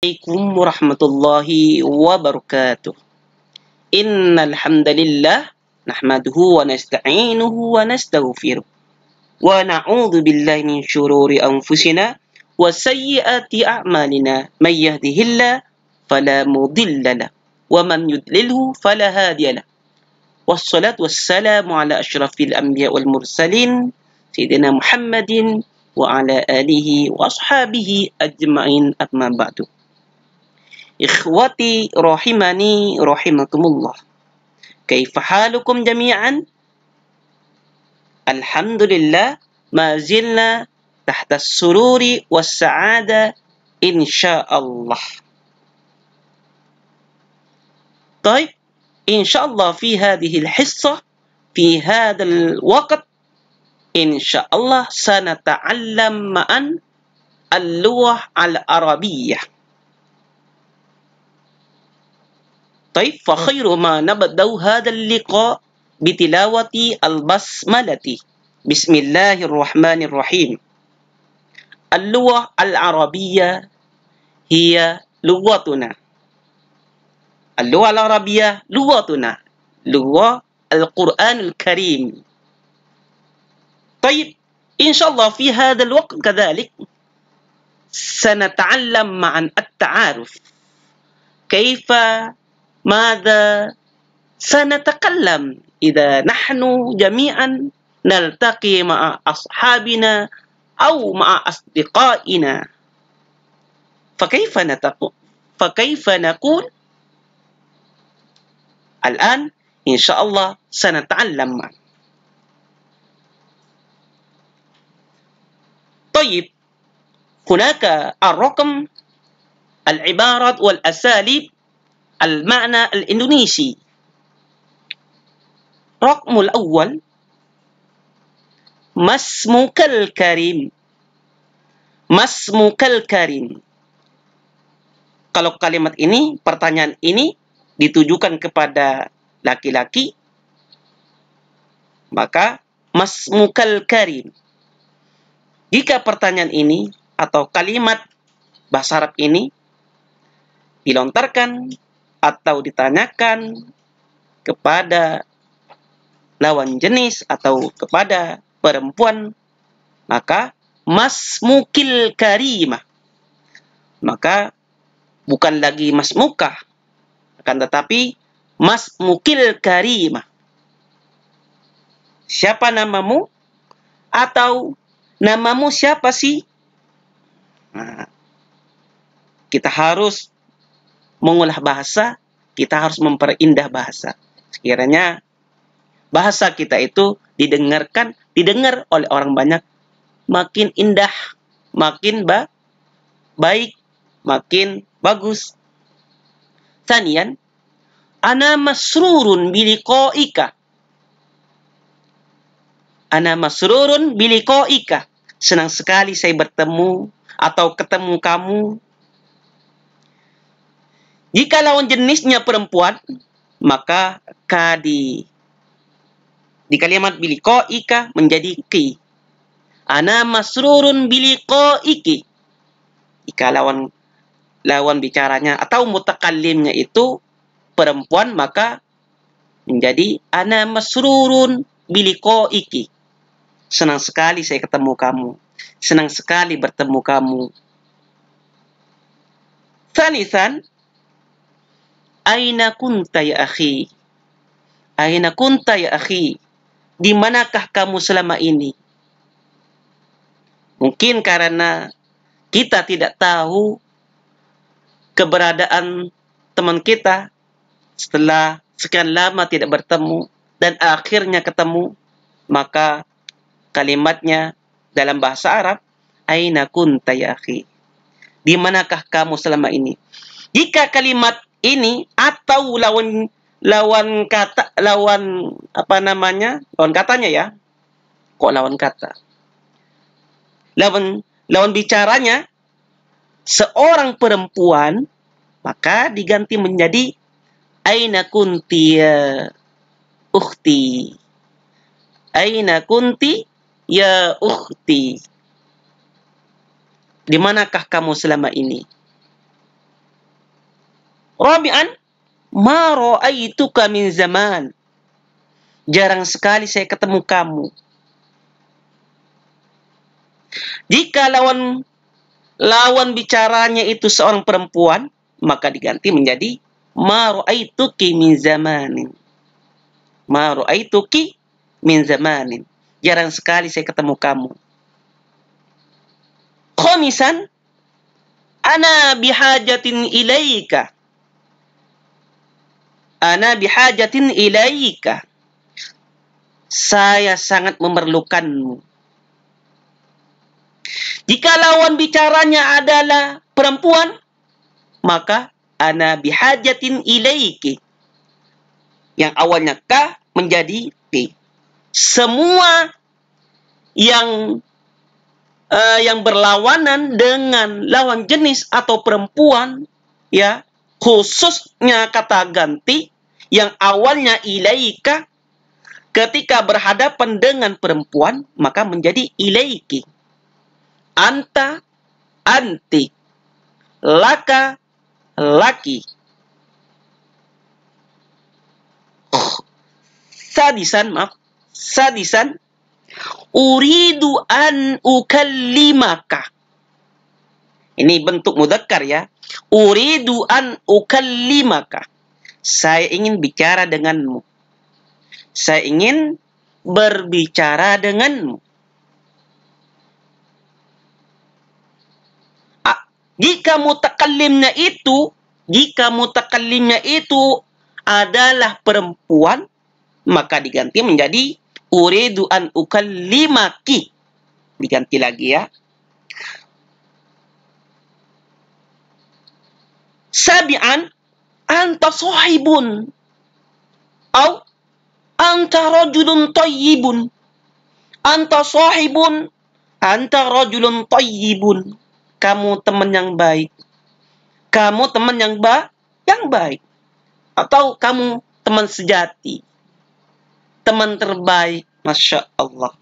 عليكم ورحمة الله وبركاته إن الحمد لله نحمده ونستعينه ونستغفره ونعوذ بالله من شرور أنفسنا وسيئات أعمالنا من يهده الله فلا مضل له ومن يضلله فلا هادي له والصلاة والسلام على أشرف الأنبياء والمرسلين سيدنا محمد وعلى آله وأصحابه أجمعين أما بعد إخوتي رحمني رحمكم الله كيف حالكم جميعا؟ الحمد لله ما زلنا تحت السرور والسعادة إن شاء الله طيب إن شاء الله في هذه الحصة في هذا الوقت إن شاء الله سنتعلم معا اللغة العربية طيب فخير ما نبدأ هذا اللقاء بتلاوة البسملة بسم الله الرحمن الرحيم اللغة العربية هي لغتنا اللغة العربية لغتنا لغة القرآن الكريم طيب إن شاء الله في هذا الوقت كذلك سنتعلم معا التعارف كيف ماذا سنتكلم إذا نحن جميعا نلتقي مع أصحابنا أو مع أصدقائنا فكيف نتقل فكيف نقول الآن إن شاء الله سنتعلم معا طيب هناك الرقم العبارات والأساليب المعنى الإندونيسي رقم الأول ما اسمك الكريم ما اسمك الكريم kalau kalimat ini, pertanyaan ini ditujukan kepada laki-laki, maka masmukal karim. Jika pertanyaan ini atau kalimat bahasa Arab ini dilontarkan atau ditanyakan kepada lawan jenis atau kepada perempuan maka mas masmukil karimah maka bukan lagi mas mukah akan tetapi mas masmukil karimah siapa namamu atau namamu siapa sih nah, kita harus mengolah bahasa, kita harus memperindah bahasa. Sekiranya bahasa kita itu didengarkan, didengar oleh orang banyak, makin indah, makin ba baik, makin bagus. Tanian, ana masrurun biliqaika. Ana masrurun ika Senang sekali saya bertemu atau ketemu kamu jika lawan jenisnya perempuan, maka kadi. Di kalimat biliko ika menjadi ki. Ana masrurun biliko iki. Jika lawan lawan bicaranya atau mutakalimnya itu perempuan maka menjadi ana masrurun biliko iki. Senang sekali saya ketemu kamu. Senang sekali bertemu kamu. Salisan, Aina kunta ya akhi? Aina kunta ya akhi? Di manakah kamu selama ini? Mungkin karena kita tidak tahu keberadaan teman kita setelah sekian lama tidak bertemu dan akhirnya ketemu, maka kalimatnya dalam bahasa Arab, Aina kunta ya akhi? Di manakah kamu selama ini? Jika kalimat ini atau lawan lawan kata lawan apa namanya lawan katanya ya kok lawan kata lawan lawan bicaranya seorang perempuan maka diganti menjadi aina kunti ya ukhti aina kunti ya ukhti di manakah kamu selama ini Rabi'an, ma ra'aituka min zaman. Jarang sekali saya ketemu kamu. Jika lawan lawan bicaranya itu seorang perempuan, maka diganti menjadi ma ra'aituki min zamanin. Ma ra'aituki min zamanin. Jarang sekali saya ketemu kamu. Khamisan, ana bihajatin ilaika Ana bihajatin ilaika. Saya sangat memerlukanmu. Jika lawan bicaranya adalah perempuan, maka ana bihajatin ilaiki. Yang awalnya ka menjadi p. Semua yang uh, yang berlawanan dengan lawan jenis atau perempuan ya khususnya kata ganti yang awalnya ilaika ketika berhadapan dengan perempuan maka menjadi ilaiki anta anti laka laki sadisan maaf sadisan uridu an ukallimaka ini bentuk mudakar ya Uridu an ukallimaka. Saya ingin bicara denganmu. Saya ingin berbicara denganmu. Ah, jika mutakallimnya itu, jika mutakallimnya itu adalah perempuan, maka diganti menjadi uridu an ukallimaki. Diganti lagi ya. Sabian, anta sahibun. Au anta rajulun tayyibun. Anta sahibun. Anta rajulun tayyibun. Kamu teman yang baik. Kamu teman yang ba yang baik. Atau kamu teman sejati. Teman terbaik. Masya Allah.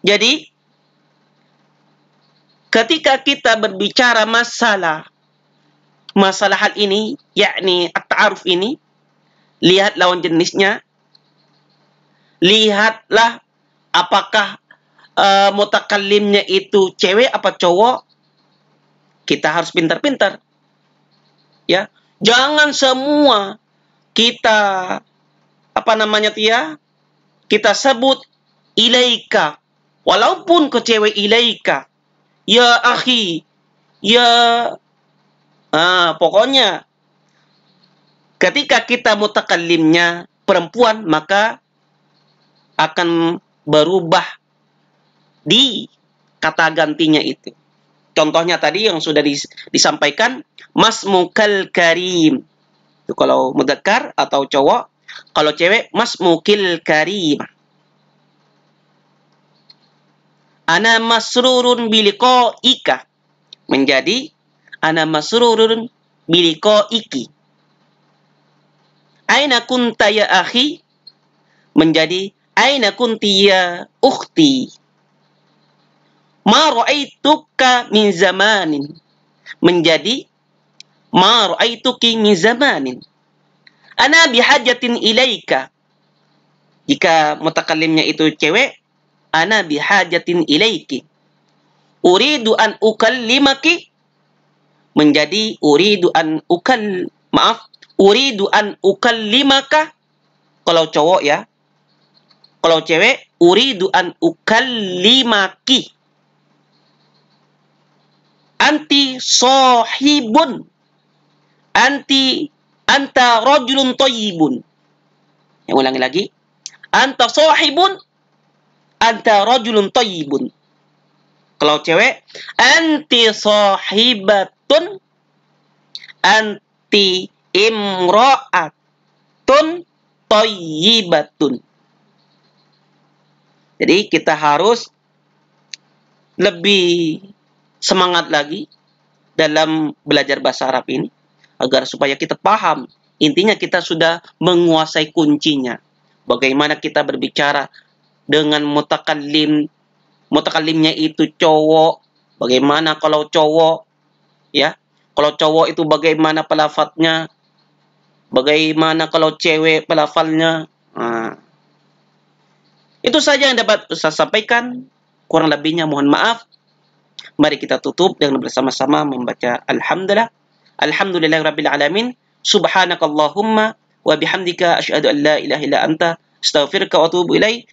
Jadi, ketika kita berbicara masalah masalah hal ini, yakni at-ta'aruf ini, lihat lawan jenisnya, lihatlah apakah uh, mutakallimnya itu cewek apa cowok, kita harus pintar-pintar. Ya, jangan semua kita apa namanya tia ya, kita sebut ilaika walaupun ke cewek ilaika ya akhi, ya ah, pokoknya ketika kita mutakalimnya perempuan maka akan berubah di kata gantinya itu. Contohnya tadi yang sudah disampaikan mas mukal karim. Itu kalau mudakar atau cowok, kalau cewek mas mukil karim. ana masrurun biliko ika menjadi ana masrurun biliko iki. Aina kunta ya akhi menjadi aina kunti ya ukhti. Ma ra'aituka min zamanin menjadi ma ra'aituki min zamanin. Ana bihajatin ilaika. Jika mutakalimnya itu cewek, ana bihajatin ilaiki. Uridu an ukallimaki menjadi uridu an ukal maaf uridu an ukallimaka kalau cowok ya. Kalau cewek uridu an ukallimaki. Anti sohibun. Anti anta rajulun toyibun. Yang ulangi lagi. Anta sohibun anta rajulun toyibun, Kalau cewek, anti sahibatun anti imra'atun toyibatun. Jadi kita harus lebih semangat lagi dalam belajar bahasa Arab ini agar supaya kita paham intinya kita sudah menguasai kuncinya bagaimana kita berbicara dengan mutakallim mutakalimnya itu cowok bagaimana kalau cowok ya kalau cowok itu bagaimana pelafatnya bagaimana kalau cewek pelafalnya nah. itu saja yang dapat saya sampaikan kurang lebihnya mohon maaf mari kita tutup dengan bersama-sama membaca alhamdulillah alhamdulillah rabbil alamin subhanakallahumma wa bihamdika asyhadu an la ilaha illa anta astaghfiruka wa atubu ilaik